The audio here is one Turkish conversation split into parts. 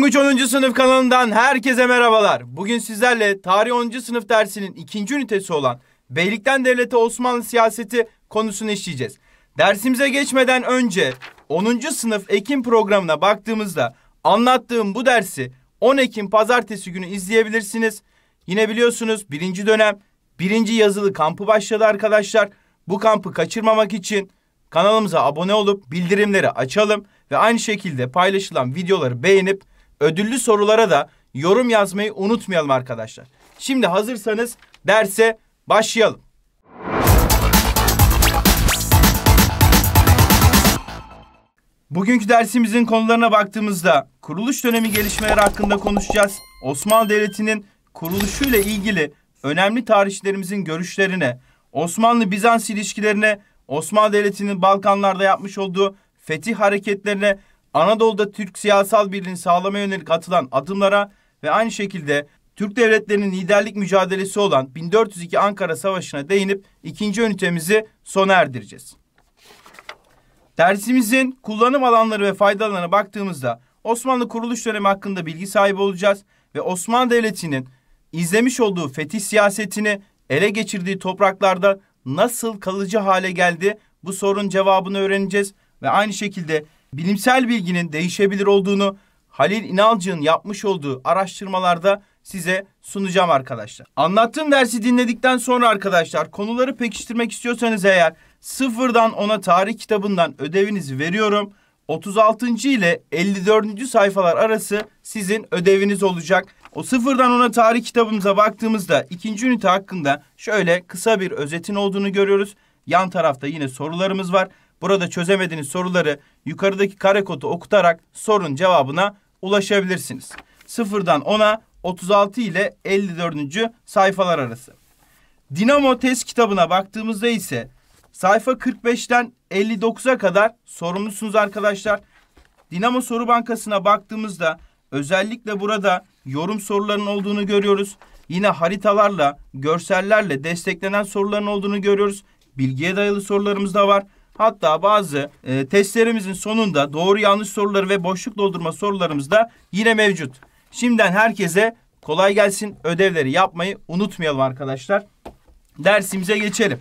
13 10. sınıf kanalından herkese merhabalar. Bugün sizlerle tarih 10. sınıf dersinin ikinci ünitesi olan Beylikten Devlete Osmanlı Siyaseti konusunu işleyeceğiz. Dersimize geçmeden önce 10. sınıf Ekim programına baktığımızda anlattığım bu dersi 10 Ekim pazartesi günü izleyebilirsiniz. Yine biliyorsunuz birinci dönem birinci yazılı kampı başladı arkadaşlar. Bu kampı kaçırmamak için kanalımıza abone olup bildirimleri açalım ve aynı şekilde paylaşılan videoları beğenip ödüllü sorulara da yorum yazmayı unutmayalım arkadaşlar. Şimdi hazırsanız derse başlayalım. Bugünkü dersimizin konularına baktığımızda kuruluş dönemi gelişmeleri hakkında konuşacağız. Osmanlı Devleti'nin kuruluşuyla ilgili önemli tarihçilerimizin görüşlerine, Osmanlı-Bizans ilişkilerine, Osmanlı Devleti'nin Balkanlarda yapmış olduğu fetih hareketlerine Anadolu'da Türk siyasal birliğini sağlamaya yönelik atılan adımlara ve aynı şekilde Türk devletlerinin liderlik mücadelesi olan 1402 Ankara Savaşı'na değinip ikinci ünitemizi sona erdireceğiz. Dersimizin kullanım alanları ve faydalarına baktığımızda Osmanlı kuruluş dönemi hakkında bilgi sahibi olacağız ve Osmanlı Devleti'nin izlemiş olduğu fetih siyasetini ele geçirdiği topraklarda nasıl kalıcı hale geldi bu sorunun cevabını öğreneceğiz ve aynı şekilde bilimsel bilginin değişebilir olduğunu Halil İnalcı'nın yapmış olduğu araştırmalarda size sunacağım arkadaşlar. Anlattığım dersi dinledikten sonra arkadaşlar konuları pekiştirmek istiyorsanız eğer sıfırdan ona tarih kitabından ödevinizi veriyorum. 36. ile 54. sayfalar arası sizin ödeviniz olacak. O sıfırdan ona tarih kitabımıza baktığımızda ikinci ünite hakkında şöyle kısa bir özetin olduğunu görüyoruz. Yan tarafta yine sorularımız var. Burada çözemediğiniz soruları yukarıdaki kare karekodu okutarak sorun cevabına ulaşabilirsiniz. 0'dan 10'a 36 ile 54. sayfalar arası. Dinamo test kitabına baktığımızda ise sayfa 45'ten 59'a kadar sorumlusunuz arkadaşlar. Dinamo Soru Bankası'na baktığımızda özellikle burada yorum sorularının olduğunu görüyoruz. Yine haritalarla, görsellerle desteklenen soruların olduğunu görüyoruz. Bilgiye dayalı sorularımız da var. Hatta bazı e, testlerimizin sonunda doğru yanlış soruları ve boşluk doldurma sorularımız da yine mevcut. Şimdiden herkese kolay gelsin. Ödevleri yapmayı unutmayalım arkadaşlar. Dersimize geçelim.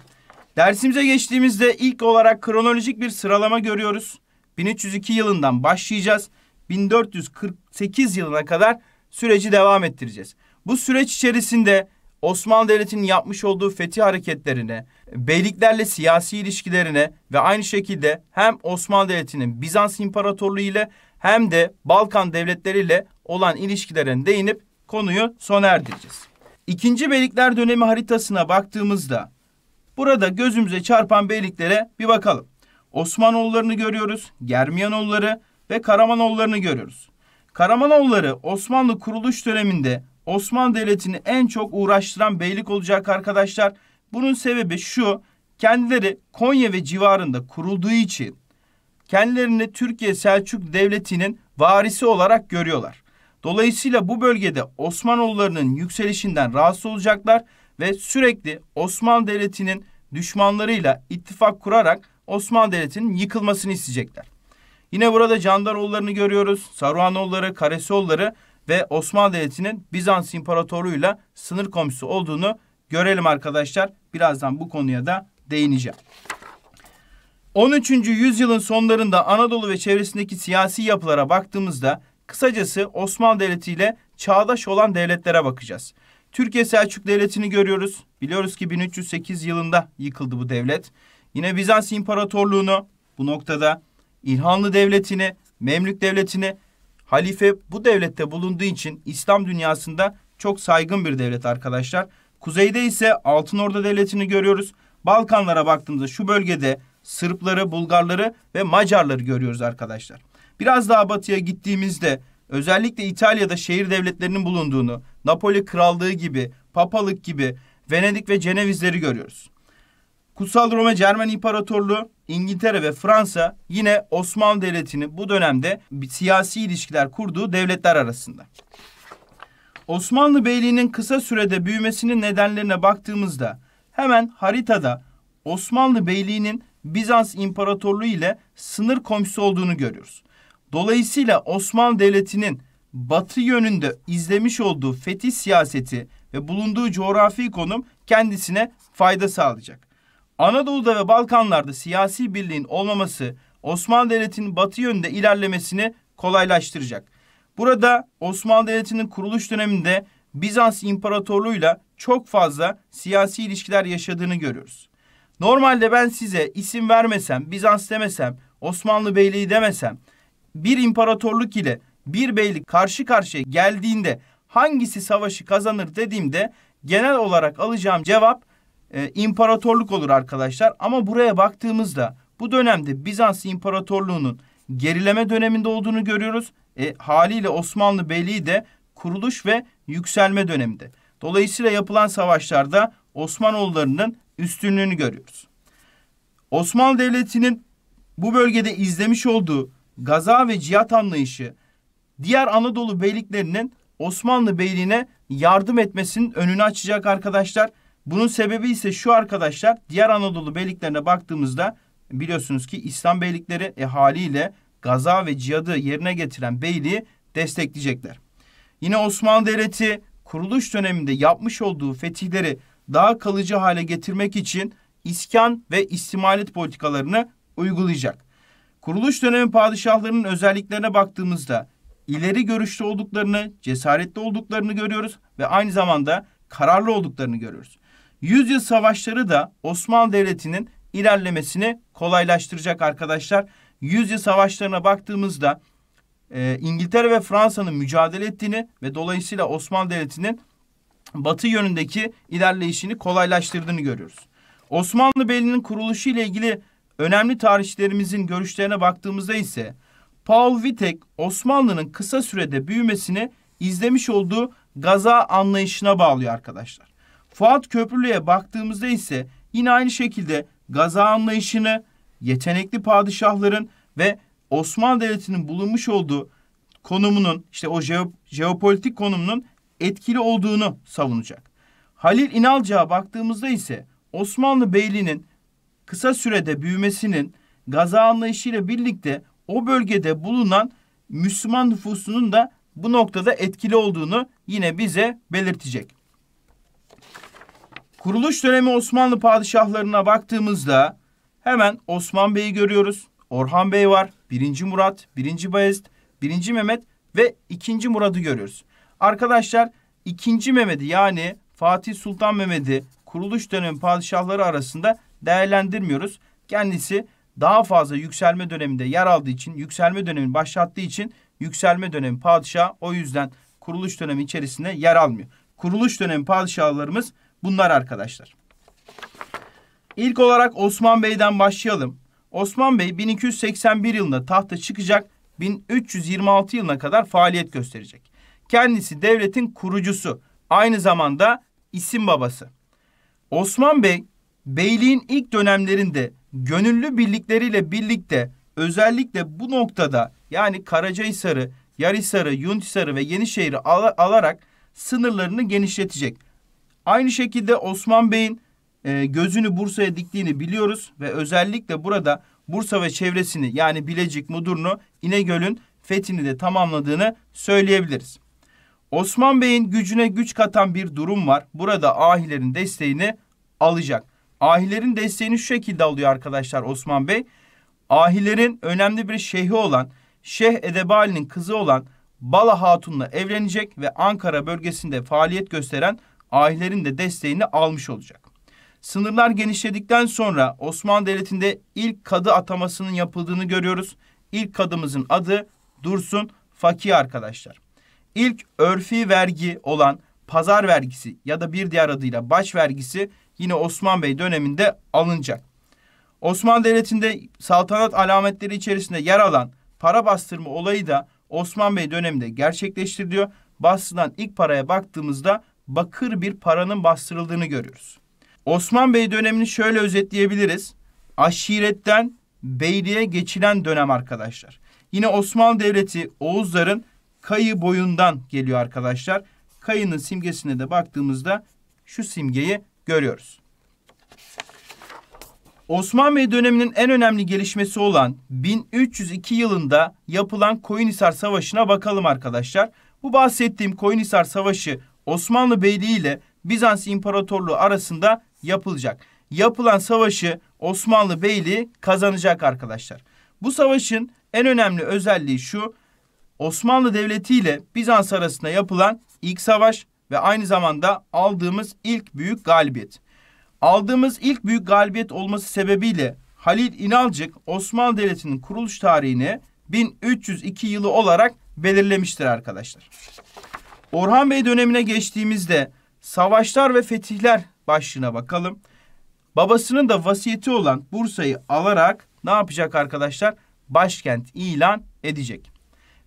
Dersimize geçtiğimizde ilk olarak kronolojik bir sıralama görüyoruz. 1302 yılından başlayacağız. 1448 yılına kadar süreci devam ettireceğiz. Bu süreç içerisinde Osmanlı Devleti'nin yapmış olduğu fetih hareketlerine, beyliklerle siyasi ilişkilerine ve aynı şekilde hem Osmanlı Devleti'nin Bizans İmparatorluğu ile hem de Balkan Devletleri ile olan ilişkilerine değinip konuyu sona erdireceğiz. İkinci Beylikler dönemi haritasına baktığımızda burada gözümüze çarpan beyliklere bir bakalım. Osmanoğullarını görüyoruz, Germiyanoğulları ve Karamanoğullarını görüyoruz. Karamanoğulları Osmanlı kuruluş döneminde Osmanlı Devleti'ni en çok uğraştıran beylik olacak arkadaşlar. Bunun sebebi şu. Kendileri Konya ve civarında kurulduğu için kendilerini Türkiye Selçuk Devleti'nin varisi olarak görüyorlar. Dolayısıyla bu bölgede Osmanoğullarının yükselişinden rahatsız olacaklar ve sürekli Osmanlı Devleti'nin düşmanlarıyla ittifak kurarak Osmanlı Devleti'nin yıkılmasını isteyecekler. Yine burada Candaroğullarını görüyoruz. Saruhanoğulları, Karesioğulları ve Osmanlı Devleti'nin Bizans İmparatorluğu'yla sınır komşusu olduğunu görelim arkadaşlar. Birazdan bu konuya da değineceğim. 13. yüzyılın sonlarında Anadolu ve çevresindeki siyasi yapılara baktığımızda kısacası Osmanlı Devleti ile çağdaş olan devletlere bakacağız. Türkiye Selçuk Devleti'ni görüyoruz. Biliyoruz ki 1308 yılında yıkıldı bu devlet. Yine Bizans İmparatorluğunu bu noktada İlhanlı Devleti'ni, Memlük Devleti'ni halife bu devlette bulunduğu için İslam dünyasında çok saygın bir devlet arkadaşlar. Kuzeyde ise Altınorda Devleti'ni görüyoruz. Balkanlara baktığımızda şu bölgede Sırpları, Bulgarları ve Macarları görüyoruz arkadaşlar. Biraz daha batıya gittiğimizde özellikle İtalya'da şehir devletlerinin bulunduğunu, Napoli Krallığı gibi, Papalık gibi, Venedik ve Cenevizleri görüyoruz. Kutsal Roma Cermen İmparatorluğu, İngiltere ve Fransa yine Osmanlı Devleti'ni bu dönemde siyasi ilişkiler kurduğu devletler arasında. Osmanlı Beyliği'nin kısa sürede büyümesinin nedenlerine baktığımızda hemen haritada Osmanlı Beyliği'nin Bizans İmparatorluğu ile sınır komşusu olduğunu görüyoruz. Dolayısıyla Osmanlı Devleti'nin batı yönünde izlemiş olduğu fetih siyaseti ve bulunduğu coğrafi konum kendisine fayda sağlayacak. Anadolu'da ve Balkanlarda siyasi birliğin olmaması Osmanlı Devleti'nin batı yönünde ilerlemesini kolaylaştıracak. Burada Osmanlı Devleti'nin kuruluş döneminde Bizans İmparatorluğu'yla çok fazla siyasi ilişkiler yaşadığını görüyoruz. Normalde ben size isim vermesem, Bizans demesem, Osmanlı Beyliği demesem, bir imparatorluk ile bir beylik karşı karşıya geldiğinde hangisi savaşı kazanır dediğimde genel olarak alacağım cevap e, imparatorluk olur arkadaşlar. Ama buraya baktığımızda bu dönemde Bizans İmparatorluğu'nun gerileme döneminde olduğunu görüyoruz e, haliyle Osmanlı Beyliği de kuruluş ve yükselme döneminde. Dolayısıyla yapılan savaşlarda Osmanoğullarının üstünlüğünü görüyoruz. Osmanlı Devleti'nin bu bölgede izlemiş olduğu gaza ve cihat anlayışı diğer Anadolu beyliklerinin Osmanlı Beyliği'ne yardım etmesinin önünü açacak arkadaşlar. Bunun sebebi ise şu arkadaşlar diğer Anadolu beyliklerine baktığımızda biliyorsunuz ki İslam beylikleri e, haliyle gaza ve cihadı yerine getiren beyliği destekleyecekler. Yine Osmanlı Devleti kuruluş döneminde yapmış olduğu fetihleri daha kalıcı hale getirmek için iskan ve istimalet politikalarını uygulayacak. Kuruluş dönemi padişahlarının özelliklerine baktığımızda ileri görüşlü olduklarını, cesaretli olduklarını görüyoruz ve aynı zamanda kararlı olduklarını görüyoruz. Yüzyıl savaşları da Osmanlı Devleti'nin ilerlemesini kolaylaştıracak arkadaşlar. Yüzyıl savaşlarına baktığımızda e, İngiltere ve Fransa'nın mücadele ettiğini ve dolayısıyla Osmanlı Devleti'nin batı yönündeki ilerleyişini kolaylaştırdığını görüyoruz. Osmanlı Beyliği'nin kuruluşu ile ilgili önemli tarihçilerimizin görüşlerine baktığımızda ise Paul Vitek Osmanlı'nın kısa sürede büyümesini izlemiş olduğu gaza anlayışına bağlıyor arkadaşlar. Fuat Köprülü'ye baktığımızda ise yine aynı şekilde gaza anlayışını yetenekli padişahların ve Osmanlı Devleti'nin bulunmuş olduğu konumunun işte o jeopolitik konumunun etkili olduğunu savunacak. Halil İnalcı'ya baktığımızda ise Osmanlı Beyliği'nin kısa sürede büyümesinin Gaza anlayışıyla birlikte o bölgede bulunan Müslüman nüfusunun da bu noktada etkili olduğunu yine bize belirtecek. Kuruluş dönemi Osmanlı padişahlarına baktığımızda Hemen Osman Bey'i görüyoruz. Orhan Bey var. Birinci Murat, Birinci Bayezid, Birinci Mehmet ve 2. Murat'ı görüyoruz. Arkadaşlar 2. Mehmet'i yani Fatih Sultan Mehmet'i kuruluş dönemi padişahları arasında değerlendirmiyoruz. Kendisi daha fazla yükselme döneminde yer aldığı için, yükselme dönemini başlattığı için yükselme dönemi padişah o yüzden kuruluş dönemi içerisinde yer almıyor. Kuruluş dönemi padişahlarımız bunlar arkadaşlar. İlk olarak Osman Bey'den başlayalım. Osman Bey 1281 yılında tahta çıkacak, 1326 yılına kadar faaliyet gösterecek. Kendisi devletin kurucusu, aynı zamanda isim babası. Osman Bey, beyliğin ilk dönemlerinde gönüllü birlikleriyle birlikte özellikle bu noktada yani Karacahisar'ı, Yarisar'ı, Yuntisar'ı ve Yenişehir'i al alarak sınırlarını genişletecek. Aynı şekilde Osman Bey'in e, gözünü Bursa'ya diktiğini biliyoruz ve özellikle burada Bursa ve çevresini yani Bilecik, Mudurnu, İnegöl'ün fethini de tamamladığını söyleyebiliriz. Osman Bey'in gücüne güç katan bir durum var. Burada ahilerin desteğini alacak. Ahilerin desteğini şu şekilde alıyor arkadaşlar Osman Bey. Ahilerin önemli bir şeyhi olan Şeyh Edebali'nin kızı olan Bala Hatun'la evlenecek ve Ankara bölgesinde faaliyet gösteren ahilerin de desteğini almış olacak. Sınırlar genişledikten sonra Osmanlı Devleti'nde ilk kadı atamasının yapıldığını görüyoruz. İlk kadımızın adı Dursun Fakih arkadaşlar. İlk örfi vergi olan pazar vergisi ya da bir diğer adıyla baş vergisi yine Osman Bey döneminde alınacak. Osmanlı Devleti'nde saltanat alametleri içerisinde yer alan para bastırma olayı da Osman Bey döneminde gerçekleştiriliyor. Bastırılan ilk paraya baktığımızda bakır bir paranın bastırıldığını görüyoruz. Osman Bey dönemini şöyle özetleyebiliriz. Aşiretten beyliğe geçilen dönem arkadaşlar. Yine Osmanlı Devleti Oğuzların kayı boyundan geliyor arkadaşlar. Kayının simgesine de baktığımızda şu simgeyi görüyoruz. Osman Bey döneminin en önemli gelişmesi olan 1302 yılında yapılan Koyunhisar Savaşı'na bakalım arkadaşlar. Bu bahsettiğim Koyunhisar Savaşı Osmanlı Beyliği ile Bizans İmparatorluğu arasında yapılacak. Yapılan savaşı Osmanlı Beyliği kazanacak arkadaşlar. Bu savaşın en önemli özelliği şu. Osmanlı Devleti ile Bizans arasında yapılan ilk savaş ve aynı zamanda aldığımız ilk büyük galibiyet. Aldığımız ilk büyük galibiyet olması sebebiyle Halil İnalcık Osmanlı Devleti'nin kuruluş tarihini 1302 yılı olarak belirlemiştir arkadaşlar. Orhan Bey dönemine geçtiğimizde savaşlar ve fetihler başlığına bakalım. Babasının da vasiyeti olan Bursa'yı alarak ne yapacak arkadaşlar? Başkent ilan edecek.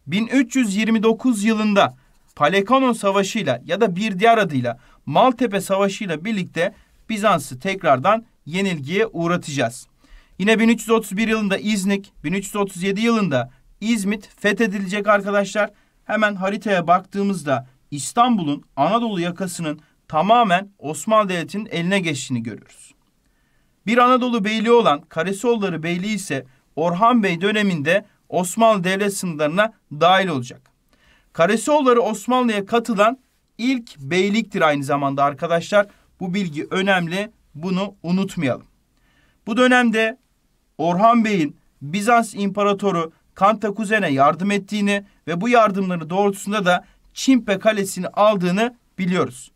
1329 yılında Palekano Savaşıyla ya da bir diğer adıyla Maltepe Savaşıyla birlikte Bizans'ı tekrardan yenilgiye uğratacağız. Yine 1331 yılında İznik, 1337 yılında İzmit fethedilecek arkadaşlar. Hemen haritaya baktığımızda İstanbul'un Anadolu yakasının tamamen Osmanlı Devleti'nin eline geçtiğini görüyoruz. Bir Anadolu beyliği olan Karesolları Beyliği ise Orhan Bey döneminde Osmanlı Devlet sınırlarına dahil olacak. Karesolları Osmanlı'ya katılan ilk beyliktir aynı zamanda arkadaşlar. Bu bilgi önemli. Bunu unutmayalım. Bu dönemde Orhan Bey'in Bizans İmparatoru Kantakuzen'e yardım ettiğini ve bu yardımları doğrultusunda da Çimpe Kalesi'ni aldığını biliyoruz.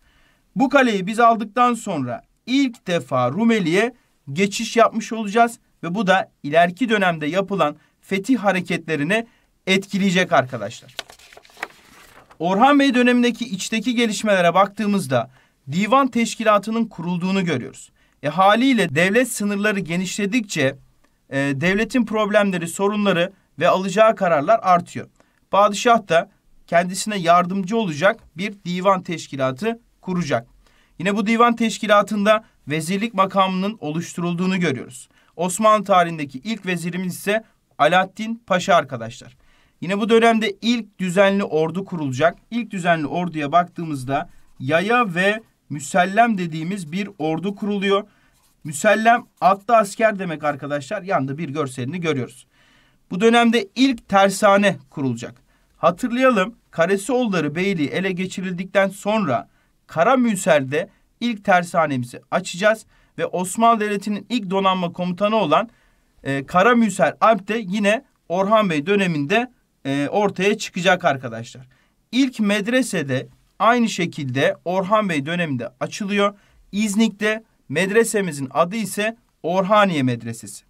Bu kaleyi biz aldıktan sonra ilk defa Rumeli'ye geçiş yapmış olacağız ve bu da ileriki dönemde yapılan fetih hareketlerini etkileyecek arkadaşlar. Orhan Bey dönemindeki içteki gelişmelere baktığımızda divan teşkilatının kurulduğunu görüyoruz. E, haliyle devlet sınırları genişledikçe e, devletin problemleri, sorunları ve alacağı kararlar artıyor. Padişah da kendisine yardımcı olacak bir divan teşkilatı kuracak. Yine bu divan teşkilatında vezirlik makamının oluşturulduğunu görüyoruz. Osmanlı tarihindeki ilk vezirimiz ise Alaaddin Paşa arkadaşlar. Yine bu dönemde ilk düzenli ordu kurulacak. İlk düzenli orduya baktığımızda yaya ve müsellem dediğimiz bir ordu kuruluyor. Müsellem atlı asker demek arkadaşlar. Yanda bir görselini görüyoruz. Bu dönemde ilk tersane kurulacak. Hatırlayalım Karesioğulları Beyliği ele geçirildikten sonra Karamünser'de ilk tersanemizi açacağız ve Osmanlı Devleti'nin ilk donanma komutanı olan e, Karamüser Alp de yine Orhan Bey döneminde e, ortaya çıkacak arkadaşlar. İlk medresede aynı şekilde Orhan Bey döneminde açılıyor. İznik'te medresemizin adı ise Orhaniye Medresesi.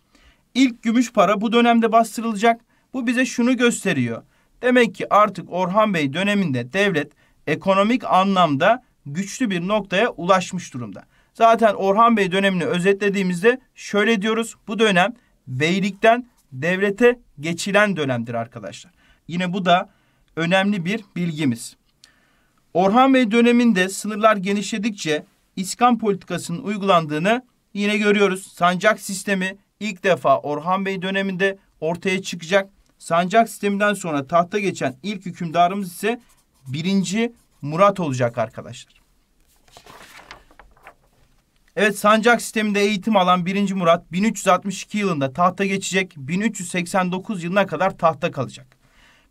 İlk gümüş para bu dönemde bastırılacak. Bu bize şunu gösteriyor. Demek ki artık Orhan Bey döneminde devlet ekonomik anlamda güçlü bir noktaya ulaşmış durumda. Zaten Orhan Bey dönemini özetlediğimizde şöyle diyoruz. Bu dönem beylikten devlete geçilen dönemdir arkadaşlar. Yine bu da önemli bir bilgimiz. Orhan Bey döneminde sınırlar genişledikçe iskan politikasının uygulandığını yine görüyoruz. Sancak sistemi ilk defa Orhan Bey döneminde ortaya çıkacak. Sancak sisteminden sonra tahta geçen ilk hükümdarımız ise 1. Murat olacak arkadaşlar. Evet sancak sisteminde eğitim alan 1. Murat 1362 yılında tahta geçecek, 1389 yılına kadar tahta kalacak.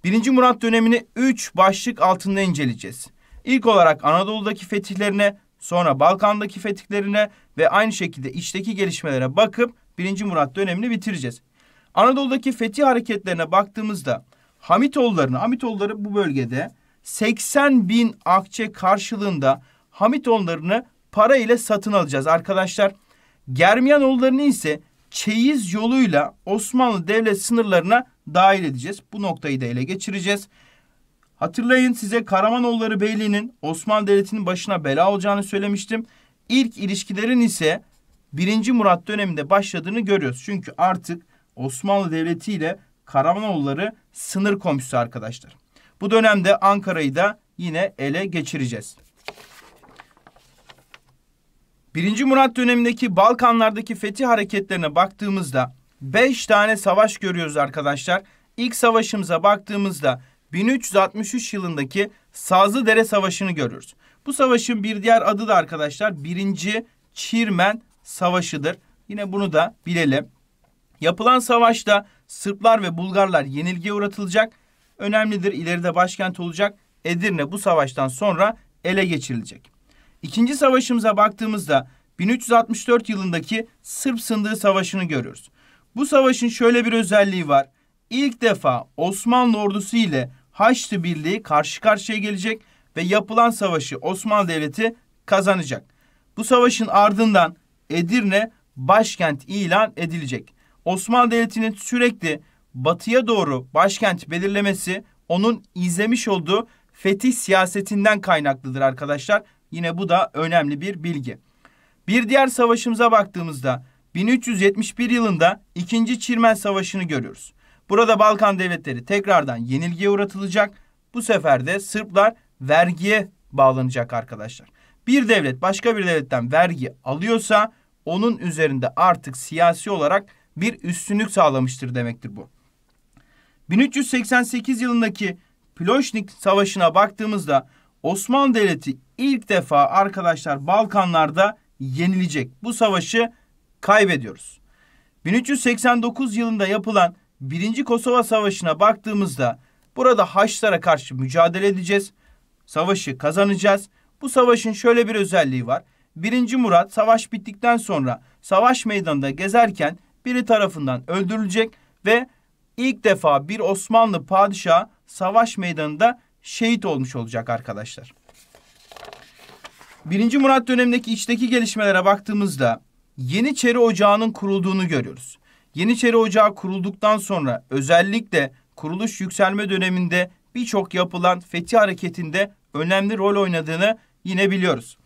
1. Murat dönemini 3 başlık altında inceleyeceğiz. İlk olarak Anadolu'daki fetihlerine, sonra Balkan'daki fetihlerine ve aynı şekilde içteki gelişmelere bakıp 1. Murat dönemini bitireceğiz. Anadolu'daki fetih hareketlerine baktığımızda Hamitoğullarını, Hamitoğulları bu bölgede 80 bin akçe karşılığında Hamitonlarını para ile satın alacağız arkadaşlar. Germiyanoğullarını ise çeyiz yoluyla Osmanlı devlet sınırlarına dahil edeceğiz. Bu noktayı da ele geçireceğiz. Hatırlayın size Karamanoğulları Beyliği'nin Osmanlı Devleti'nin başına bela olacağını söylemiştim. İlk ilişkilerin ise 1. Murat döneminde başladığını görüyoruz. Çünkü artık Osmanlı Devleti ile Karamanoğulları sınır komşusu arkadaşlar. Bu dönemde Ankara'yı da yine ele geçireceğiz. Birinci Murat dönemindeki Balkanlardaki fetih hareketlerine baktığımızda beş tane savaş görüyoruz arkadaşlar. İlk savaşımıza baktığımızda 1363 yılındaki Sazlıdere Savaşı'nı görüyoruz. Bu savaşın bir diğer adı da arkadaşlar 1. Çirmen Savaşı'dır. Yine bunu da bilelim. Yapılan savaşta Sırplar ve Bulgarlar yenilgiye uğratılacak önemlidir. İleride başkent olacak. Edirne bu savaştan sonra ele geçirilecek. İkinci savaşımıza baktığımızda 1364 yılındaki Sırp Sındığı Savaşı'nı görüyoruz. Bu savaşın şöyle bir özelliği var. İlk defa Osmanlı ordusu ile Haçlı Birliği karşı karşıya gelecek ve yapılan savaşı Osmanlı Devleti kazanacak. Bu savaşın ardından Edirne başkent ilan edilecek. Osmanlı Devleti'nin sürekli batıya doğru başkent belirlemesi onun izlemiş olduğu fetih siyasetinden kaynaklıdır arkadaşlar. Yine bu da önemli bir bilgi. Bir diğer savaşımıza baktığımızda 1371 yılında 2. Çirmen Savaşı'nı görüyoruz. Burada Balkan devletleri tekrardan yenilgiye uğratılacak. Bu sefer de Sırplar vergiye bağlanacak arkadaşlar. Bir devlet başka bir devletten vergi alıyorsa onun üzerinde artık siyasi olarak bir üstünlük sağlamıştır demektir bu. 1388 yılındaki Ploşnik Savaşı'na baktığımızda Osmanlı Devleti ilk defa arkadaşlar Balkanlarda yenilecek. Bu savaşı kaybediyoruz. 1389 yılında yapılan 1. Kosova Savaşı'na baktığımızda burada Haçlara karşı mücadele edeceğiz. Savaşı kazanacağız. Bu savaşın şöyle bir özelliği var. 1. Murat savaş bittikten sonra savaş meydanında gezerken biri tarafından öldürülecek ve ilk defa bir Osmanlı padişahı savaş meydanında şehit olmuş olacak arkadaşlar. 1. Murat dönemindeki içteki gelişmelere baktığımızda Yeniçeri Ocağı'nın kurulduğunu görüyoruz. Yeniçeri Ocağı kurulduktan sonra özellikle kuruluş yükselme döneminde birçok yapılan fetih hareketinde önemli rol oynadığını yine biliyoruz.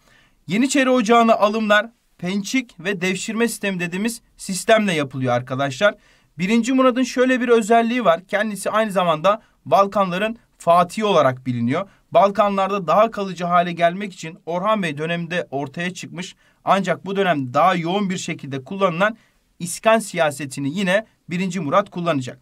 Yeniçeri Ocağı'na alımlar pençik ve devşirme sistemi dediğimiz sistemle yapılıyor arkadaşlar. Birinci Murad'ın şöyle bir özelliği var. Kendisi aynı zamanda Balkanların Fatih olarak biliniyor. Balkanlarda daha kalıcı hale gelmek için Orhan Bey döneminde ortaya çıkmış ancak bu dönem daha yoğun bir şekilde kullanılan iskan siyasetini yine Birinci Murat kullanacak.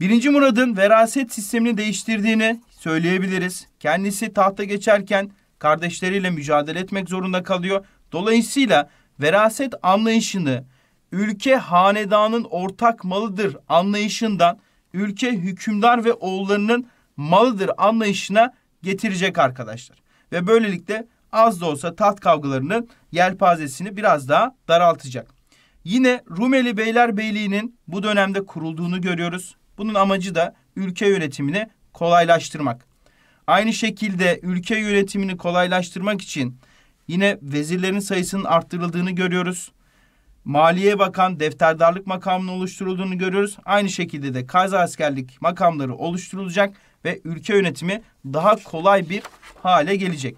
Birinci Murad'ın veraset sistemini değiştirdiğini söyleyebiliriz. Kendisi tahta geçerken kardeşleriyle mücadele etmek zorunda kalıyor. Dolayısıyla veraset anlayışını ülke hanedanın ortak malıdır anlayışından ülke hükümdar ve oğullarının malıdır anlayışına getirecek arkadaşlar. Ve böylelikle az da olsa taht kavgalarının yelpazesini biraz daha daraltacak. Yine Rumeli Beyler Beyliği'nin bu dönemde kurulduğunu görüyoruz. Bunun amacı da ülke yönetimini kolaylaştırmak. Aynı şekilde ülke yönetimini kolaylaştırmak için yine vezirlerin sayısının arttırıldığını görüyoruz. Maliye Bakan defterdarlık makamının oluşturulduğunu görüyoruz. Aynı şekilde de kaza askerlik makamları oluşturulacak ve ülke yönetimi daha kolay bir hale gelecek.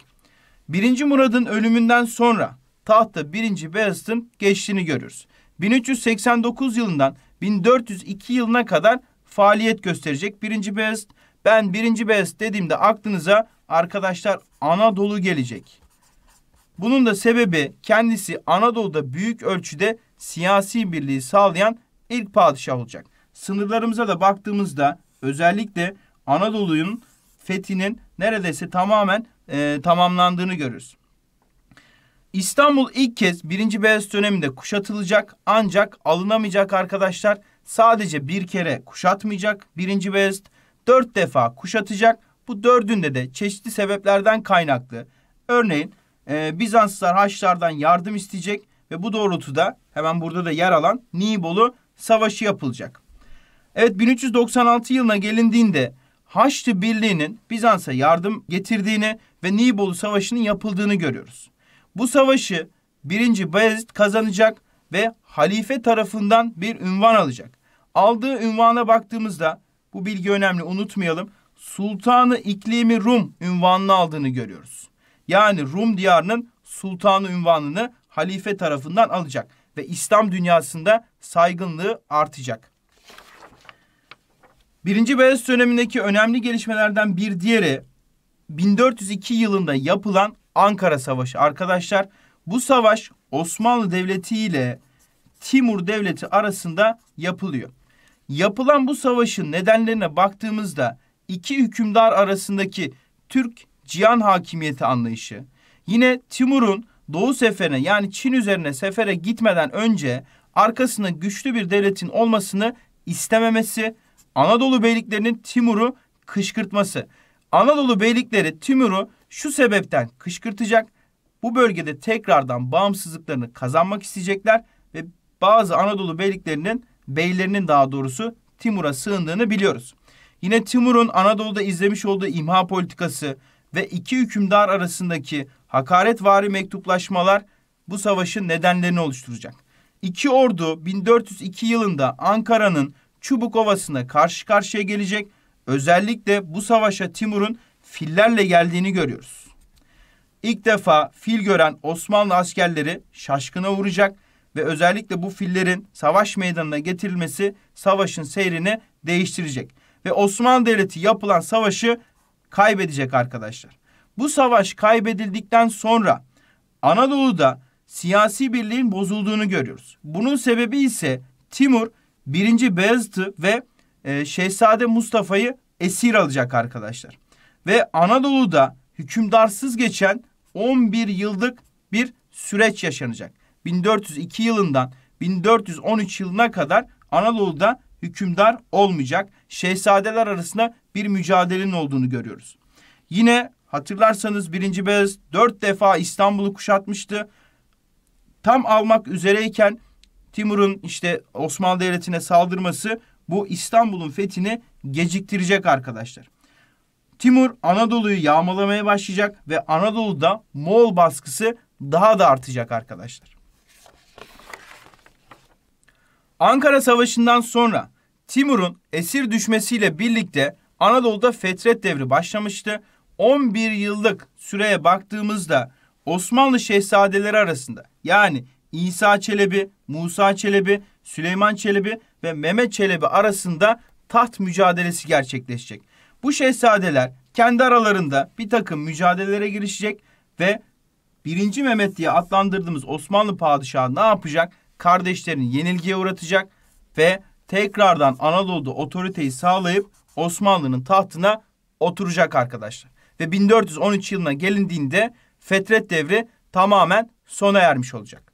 Birinci Murad'ın ölümünden sonra tahta birinci Beyazıt'ın geçtiğini görürüz. 1389 yılından 1402 yılına kadar faaliyet gösterecek birinci Beyazıt. Ben birinci Beyazıt dediğimde aklınıza arkadaşlar Anadolu gelecek. Bunun da sebebi kendisi Anadolu'da büyük ölçüde siyasi birliği sağlayan ilk padişah olacak. Sınırlarımıza da baktığımızda özellikle Anadolu'nun fethinin neredeyse tamamen e, tamamlandığını görürüz. İstanbul ilk kez 1. beyaz döneminde kuşatılacak ancak alınamayacak arkadaşlar sadece bir kere kuşatmayacak 1. beyaz dört defa kuşatacak. Bu dördünde de çeşitli sebeplerden kaynaklı. Örneğin e, ee, Bizanslar Haçlardan yardım isteyecek ve bu doğrultuda hemen burada da yer alan Nibolu Savaşı yapılacak. Evet 1396 yılına gelindiğinde Haçlı Birliği'nin Bizans'a yardım getirdiğini ve Nibolu Savaşı'nın yapıldığını görüyoruz. Bu savaşı 1. Bayezid kazanacak ve halife tarafından bir ünvan alacak. Aldığı ünvana baktığımızda bu bilgi önemli unutmayalım. Sultanı İklimi Rum ünvanını aldığını görüyoruz yani Rum diyarının sultanı ünvanını halife tarafından alacak ve İslam dünyasında saygınlığı artacak. Birinci Beyaz dönemindeki önemli gelişmelerden bir diğeri 1402 yılında yapılan Ankara Savaşı. Arkadaşlar bu savaş Osmanlı Devleti ile Timur Devleti arasında yapılıyor. Yapılan bu savaşın nedenlerine baktığımızda iki hükümdar arasındaki Türk cihan hakimiyeti anlayışı. Yine Timur'un Doğu seferine yani Çin üzerine sefere gitmeden önce arkasında güçlü bir devletin olmasını istememesi, Anadolu beyliklerinin Timur'u kışkırtması. Anadolu beylikleri Timur'u şu sebepten kışkırtacak. Bu bölgede tekrardan bağımsızlıklarını kazanmak isteyecekler ve bazı Anadolu beyliklerinin beylerinin daha doğrusu Timur'a sığındığını biliyoruz. Yine Timur'un Anadolu'da izlemiş olduğu imha politikası, ve iki hükümdar arasındaki hakaretvari mektuplaşmalar bu savaşın nedenlerini oluşturacak. İki ordu 1402 yılında Ankara'nın Çubuk Ovası'na karşı karşıya gelecek. Özellikle bu savaşa Timur'un fillerle geldiğini görüyoruz. İlk defa fil gören Osmanlı askerleri şaşkına uğrayacak ve özellikle bu fillerin savaş meydanına getirilmesi savaşın seyrini değiştirecek ve Osmanlı Devleti yapılan savaşı kaybedecek arkadaşlar. Bu savaş kaybedildikten sonra Anadolu'da siyasi birliğin bozulduğunu görüyoruz. Bunun sebebi ise Timur 1. Beyazıt'ı ve e, Şehzade Mustafa'yı esir alacak arkadaşlar. Ve Anadolu'da hükümdarsız geçen 11 yıllık bir süreç yaşanacak. 1402 yılından 1413 yılına kadar Anadolu'da hükümdar olmayacak şehzadeler arasında bir mücadelenin olduğunu görüyoruz. Yine hatırlarsanız 1. Beyaz dört defa İstanbul'u kuşatmıştı. Tam almak üzereyken Timur'un işte Osmanlı Devleti'ne saldırması bu İstanbul'un fethini geciktirecek arkadaşlar. Timur Anadolu'yu yağmalamaya başlayacak ve Anadolu'da Moğol baskısı daha da artacak arkadaşlar. Ankara Savaşı'ndan sonra Timur'un esir düşmesiyle birlikte Anadolu'da fetret devri başlamıştı. 11 yıllık süreye baktığımızda Osmanlı şehzadeleri arasında yani İsa Çelebi, Musa Çelebi, Süleyman Çelebi ve Mehmet Çelebi arasında taht mücadelesi gerçekleşecek. Bu şehzadeler kendi aralarında bir takım mücadelelere girişecek ve 1. Mehmet diye adlandırdığımız Osmanlı padişahı ne yapacak? Kardeşlerini yenilgiye uğratacak ve tekrardan Anadolu'da otoriteyi sağlayıp Osmanlı'nın tahtına oturacak arkadaşlar. Ve 1413 yılına gelindiğinde Fetret devri tamamen sona ermiş olacak.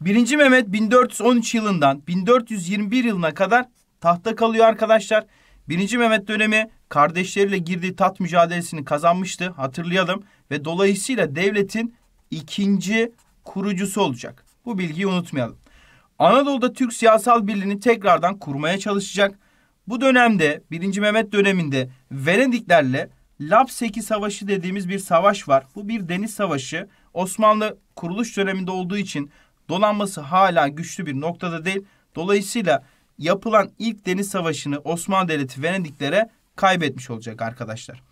1. Mehmet 1413 yılından 1421 yılına kadar tahta kalıyor arkadaşlar. 1. Mehmet dönemi kardeşleriyle girdiği tat mücadelesini kazanmıştı hatırlayalım ve dolayısıyla devletin ikinci kurucusu olacak. Bu bilgiyi unutmayalım. Anadolu'da Türk siyasal birliğini tekrardan kurmaya çalışacak. Bu dönemde 1. Mehmet döneminde Venediklerle Lapseki Savaşı dediğimiz bir savaş var. Bu bir deniz savaşı. Osmanlı kuruluş döneminde olduğu için donanması hala güçlü bir noktada değil. Dolayısıyla yapılan ilk deniz savaşını Osmanlı Devleti Venediklere kaybetmiş olacak arkadaşlar.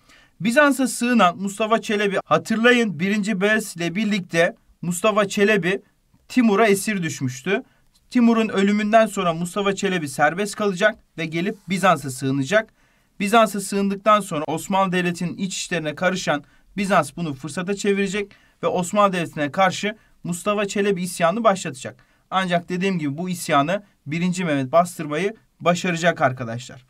Bizans'a sığınan Mustafa Çelebi hatırlayın 1. Bels ile birlikte Mustafa Çelebi Timur'a esir düşmüştü. Timur'un ölümünden sonra Mustafa Çelebi serbest kalacak ve gelip Bizans'a sığınacak. Bizans'a sığındıktan sonra Osmanlı Devleti'nin iç işlerine karışan Bizans bunu fırsata çevirecek ve Osmanlı Devleti'ne karşı Mustafa Çelebi isyanı başlatacak. Ancak dediğim gibi bu isyanı 1. Mehmet bastırmayı başaracak arkadaşlar.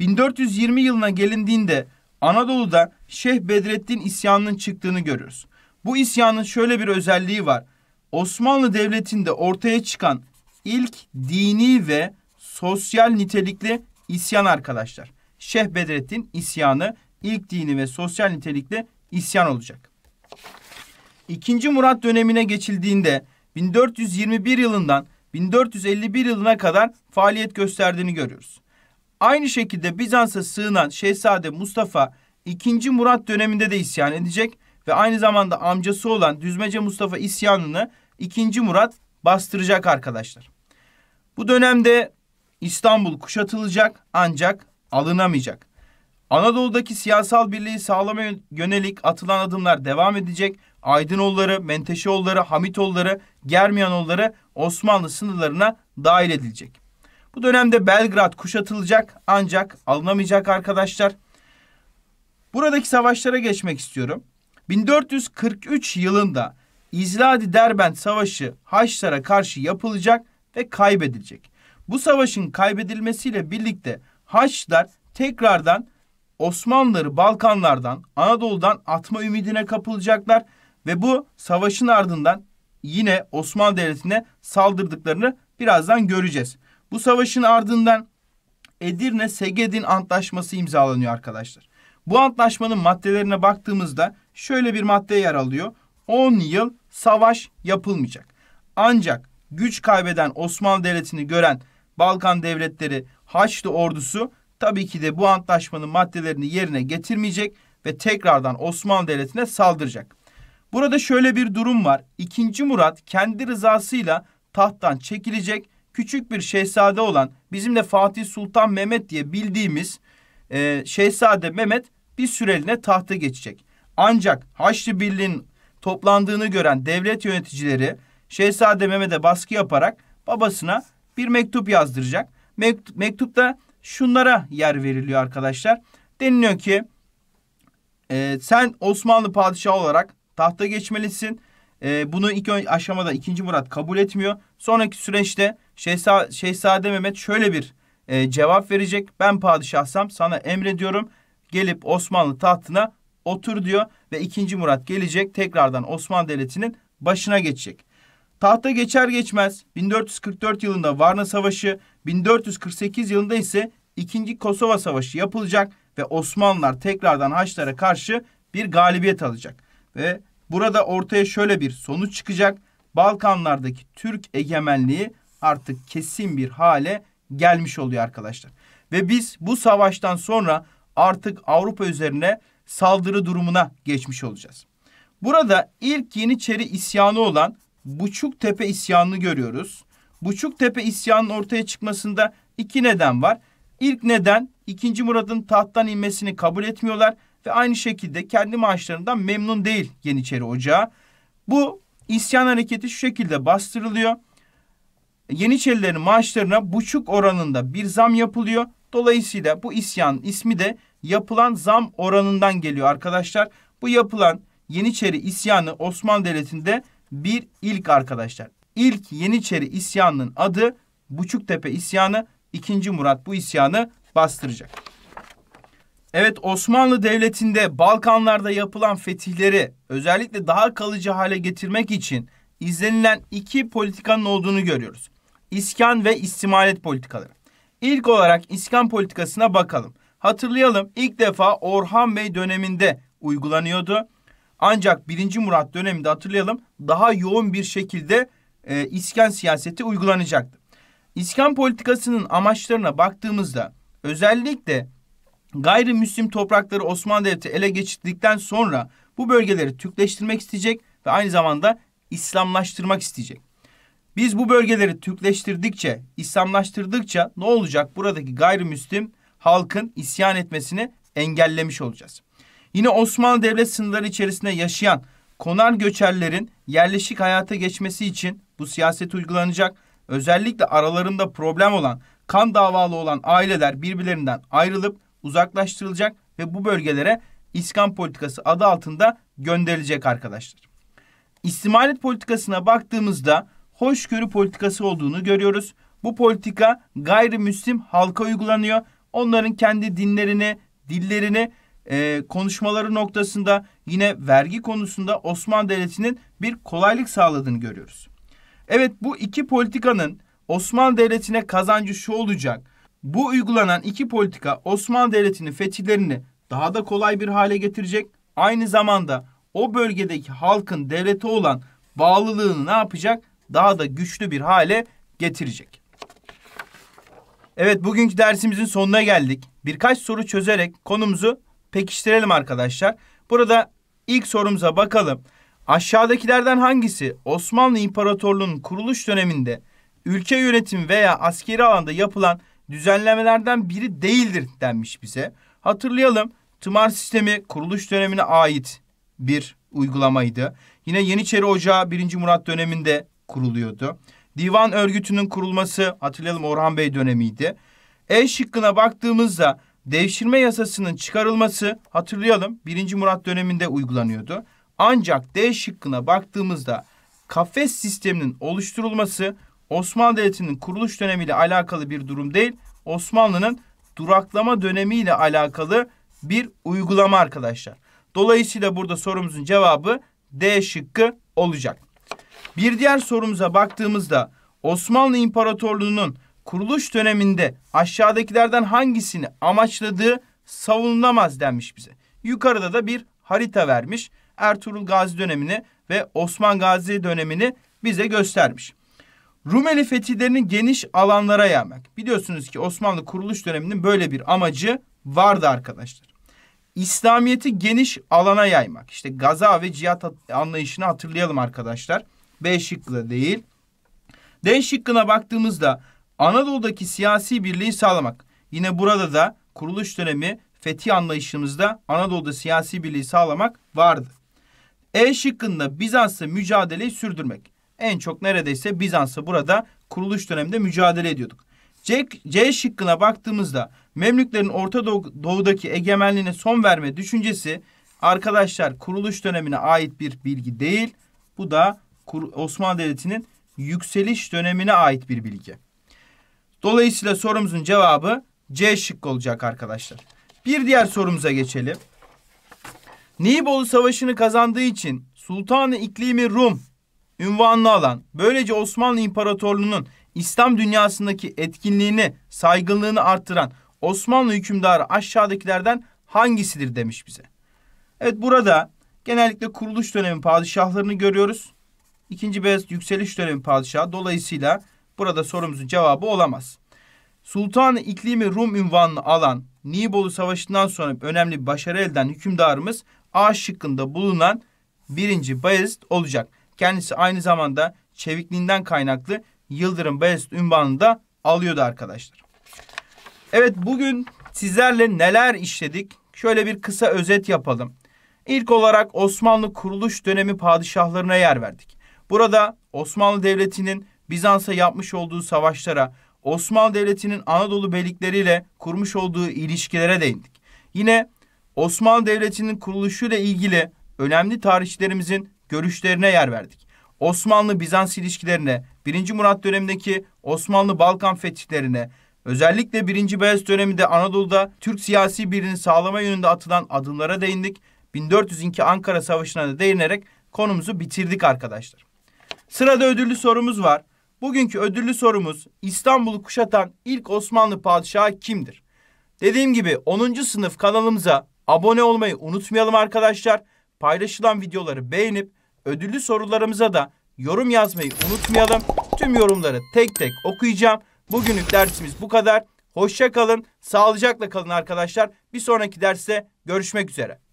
1420 yılına gelindiğinde Anadolu'da Şeyh Bedrettin isyanının çıktığını görüyoruz. Bu isyanın şöyle bir özelliği var. Osmanlı Devleti'nde ortaya çıkan ilk dini ve sosyal nitelikli isyan arkadaşlar. Şeyh Bedrettin isyanı ilk dini ve sosyal nitelikli isyan olacak. İkinci Murat dönemine geçildiğinde 1421 yılından 1451 yılına kadar faaliyet gösterdiğini görüyoruz. Aynı şekilde Bizans'a sığınan Şehzade Mustafa 2. Murat döneminde de isyan edecek ve aynı zamanda amcası olan Düzmece Mustafa isyanını 2. Murat bastıracak arkadaşlar. Bu dönemde İstanbul kuşatılacak ancak alınamayacak. Anadolu'daki siyasal birliği sağlamaya yönelik atılan adımlar devam edecek. Aydınoğulları, Menteşeoğulları, Hamitoğulları, Germiyanoğulları Osmanlı sınırlarına dahil edilecek. Bu dönemde Belgrad kuşatılacak ancak alınamayacak arkadaşlar. Buradaki savaşlara geçmek istiyorum. 1443 yılında İzladi Derbent Savaşı Haçlara karşı yapılacak ve kaybedilecek. Bu savaşın kaybedilmesiyle birlikte Haçlılar tekrardan Osmanlıları Balkanlardan, Anadolu'dan atma ümidine kapılacaklar ve bu savaşın ardından yine Osmanlı Devleti'ne saldırdıklarını birazdan göreceğiz. Bu savaşın ardından Edirne Segedin Antlaşması imzalanıyor arkadaşlar. Bu antlaşmanın maddelerine baktığımızda şöyle bir madde yer alıyor. 10 yıl savaş yapılmayacak. Ancak güç kaybeden Osmanlı Devleti'ni gören Balkan devletleri Haçlı ordusu tabii ki de bu antlaşmanın maddelerini yerine getirmeyecek ve tekrardan Osmanlı Devleti'ne saldıracak. Burada şöyle bir durum var. İkinci Murat kendi rızasıyla tahttan çekilecek küçük bir şehzade olan bizim de Fatih Sultan Mehmet diye bildiğimiz e, şehzade Mehmet bir süreliğine tahta geçecek. Ancak Haçlı Birliği'nin toplandığını gören devlet yöneticileri Şehzade Mehmet'e baskı yaparak babasına bir mektup yazdıracak. Mektup, mektupta şunlara yer veriliyor arkadaşlar. Deniliyor ki e, sen Osmanlı padişahı olarak tahta geçmelisin. E, bunu ilk aşamada 2. Murat kabul etmiyor. Sonraki süreçte Şehzade, Şehzade Mehmet şöyle bir e, cevap verecek. Ben padişahsam sana emrediyorum. Gelip Osmanlı tahtına otur diyor ve 2. Murat gelecek tekrardan Osmanlı Devleti'nin başına geçecek. Tahta geçer geçmez 1444 yılında Varna Savaşı, 1448 yılında ise 2. Kosova Savaşı yapılacak ve Osmanlılar tekrardan Haçlara karşı bir galibiyet alacak. Ve burada ortaya şöyle bir sonuç çıkacak. Balkanlardaki Türk egemenliği artık kesin bir hale gelmiş oluyor arkadaşlar. Ve biz bu savaştan sonra artık Avrupa üzerine saldırı durumuna geçmiş olacağız. Burada ilk Yeniçeri isyanı olan tepe isyanını görüyoruz. tepe isyanının ortaya çıkmasında iki neden var. İlk neden 2. Murad'ın tahttan inmesini kabul etmiyorlar ve aynı şekilde kendi maaşlarından memnun değil Yeniçeri Ocağı. Bu isyan hareketi şu şekilde bastırılıyor. Yeniçerilerin maaşlarına buçuk oranında bir zam yapılıyor. Dolayısıyla bu isyan ismi de yapılan zam oranından geliyor arkadaşlar. Bu yapılan Yeniçeri isyanı Osmanlı Devleti'nde bir ilk arkadaşlar. İlk Yeniçeri isyanının adı Buçuktepe isyanı. İkinci Murat bu isyanı bastıracak. Evet Osmanlı Devleti'nde Balkanlarda yapılan fetihleri özellikle daha kalıcı hale getirmek için izlenilen iki politikanın olduğunu görüyoruz. İskan ve istimalet politikaları. İlk olarak iskan politikasına bakalım. Hatırlayalım ilk defa Orhan Bey döneminde uygulanıyordu. Ancak 1. Murat döneminde hatırlayalım daha yoğun bir şekilde e, iskan siyaseti uygulanacaktı. İskan politikasının amaçlarına baktığımızda özellikle gayrimüslim toprakları Osmanlı Devleti ele geçirdikten sonra bu bölgeleri Türkleştirmek isteyecek ve aynı zamanda İslamlaştırmak isteyecek. Biz bu bölgeleri Türkleştirdikçe, İslamlaştırdıkça ne olacak? Buradaki gayrimüslim halkın isyan etmesini engellemiş olacağız. Yine Osmanlı devlet sınırları içerisinde yaşayan konar göçerlerin yerleşik hayata geçmesi için bu siyaset uygulanacak. Özellikle aralarında problem olan, kan davalı olan aileler birbirlerinden ayrılıp uzaklaştırılacak ve bu bölgelere iskan politikası adı altında gönderilecek arkadaşlar. İstimalet politikasına baktığımızda hoşgörü politikası olduğunu görüyoruz. Bu politika gayrimüslim halka uygulanıyor. Onların kendi dinlerini, dillerini e, konuşmaları noktasında yine vergi konusunda Osmanlı Devleti'nin bir kolaylık sağladığını görüyoruz. Evet bu iki politikanın Osmanlı Devleti'ne kazancı şu olacak. Bu uygulanan iki politika Osmanlı Devleti'nin fetihlerini daha da kolay bir hale getirecek. Aynı zamanda o bölgedeki halkın devlete olan bağlılığını ne yapacak? Daha da güçlü bir hale getirecek. Evet bugünkü dersimizin sonuna geldik. Birkaç soru çözerek konumuzu pekiştirelim arkadaşlar. Burada ilk sorumuza bakalım. Aşağıdakilerden hangisi Osmanlı İmparatorluğu'nun kuruluş döneminde ülke yönetim veya askeri alanda yapılan düzenlemelerden biri değildir denmiş bize. Hatırlayalım tımar sistemi kuruluş dönemine ait bir uygulamaydı. Yine Yeniçeri Ocağı 1. Murat döneminde kuruluyordu. Divan örgütünün kurulması hatırlayalım Orhan Bey dönemiydi. E şıkkına baktığımızda Devşirme yasasının çıkarılması hatırlayalım 1. Murat döneminde uygulanıyordu. Ancak D şıkkına baktığımızda kafes sisteminin oluşturulması Osmanlı Devleti'nin kuruluş dönemiyle alakalı bir durum değil. Osmanlı'nın duraklama dönemiyle alakalı bir uygulama arkadaşlar. Dolayısıyla burada sorumuzun cevabı D şıkkı olacak. Bir diğer sorumuza baktığımızda Osmanlı İmparatorluğu'nun kuruluş döneminde aşağıdakilerden hangisini amaçladığı savunulamaz denmiş bize. Yukarıda da bir harita vermiş. Ertuğrul Gazi dönemini ve Osman Gazi dönemini bize göstermiş. Rumeli fetihlerini geniş alanlara yaymak. Biliyorsunuz ki Osmanlı kuruluş döneminin böyle bir amacı vardı arkadaşlar. İslamiyeti geniş alana yaymak. İşte gaza ve cihat anlayışını hatırlayalım arkadaşlar. B şıkkı da değil. D şıkkına baktığımızda Anadolu'daki siyasi birliği sağlamak. Yine burada da kuruluş dönemi fetih anlayışımızda Anadolu'da siyasi birliği sağlamak vardı. E şıkkında Bizans'la mücadeleyi sürdürmek. En çok neredeyse Bizans'ı burada kuruluş döneminde mücadele ediyorduk. C, C şıkkına baktığımızda Memlüklerin Orta Doğu, Doğu'daki egemenliğine son verme düşüncesi arkadaşlar kuruluş dönemine ait bir bilgi değil. Bu da Osmanlı Devleti'nin yükseliş dönemine ait bir bilgi. Dolayısıyla sorumuzun cevabı C şıkkı olacak arkadaşlar. Bir diğer sorumuza geçelim. Nibolu Savaşı'nı kazandığı için Sultanı İklimi Rum ünvanını alan, böylece Osmanlı İmparatorluğu'nun İslam dünyasındaki etkinliğini, saygınlığını arttıran Osmanlı hükümdarı aşağıdakilerden hangisidir demiş bize. Evet burada genellikle kuruluş dönemi padişahlarını görüyoruz. İkinci Beyazıt yükseliş dönemi padişahı. Dolayısıyla Burada sorumuzun cevabı olamaz. Sultan iklimi Rum ünvanını alan Nibolu Savaşı'ndan sonra önemli bir başarı elden hükümdarımız A şıkkında bulunan 1. Bayezid olacak. Kendisi aynı zamanda çevikliğinden kaynaklı Yıldırım Bayezid ünvanını da alıyordu arkadaşlar. Evet bugün sizlerle neler işledik? Şöyle bir kısa özet yapalım. İlk olarak Osmanlı kuruluş dönemi padişahlarına yer verdik. Burada Osmanlı Devleti'nin Bizans'a yapmış olduğu savaşlara, Osmanlı Devleti'nin Anadolu ile kurmuş olduğu ilişkilere değindik. Yine Osmanlı Devleti'nin kuruluşu ile ilgili önemli tarihçilerimizin görüşlerine yer verdik. Osmanlı-Bizans ilişkilerine, 1. Murat dönemindeki Osmanlı-Balkan fetihlerine, özellikle 1. Beyaz döneminde Anadolu'da Türk siyasi birini sağlama yönünde atılan adımlara değindik. 1402 Ankara Savaşı'na da değinerek konumuzu bitirdik arkadaşlar. Sırada ödüllü sorumuz var. Bugünkü ödüllü sorumuz İstanbul'u kuşatan ilk Osmanlı padişahı kimdir? Dediğim gibi 10. sınıf kanalımıza abone olmayı unutmayalım arkadaşlar. Paylaşılan videoları beğenip ödüllü sorularımıza da yorum yazmayı unutmayalım. Tüm yorumları tek tek okuyacağım. Bugünlük dersimiz bu kadar. Hoşça kalın, sağlıcakla kalın arkadaşlar. Bir sonraki derste görüşmek üzere.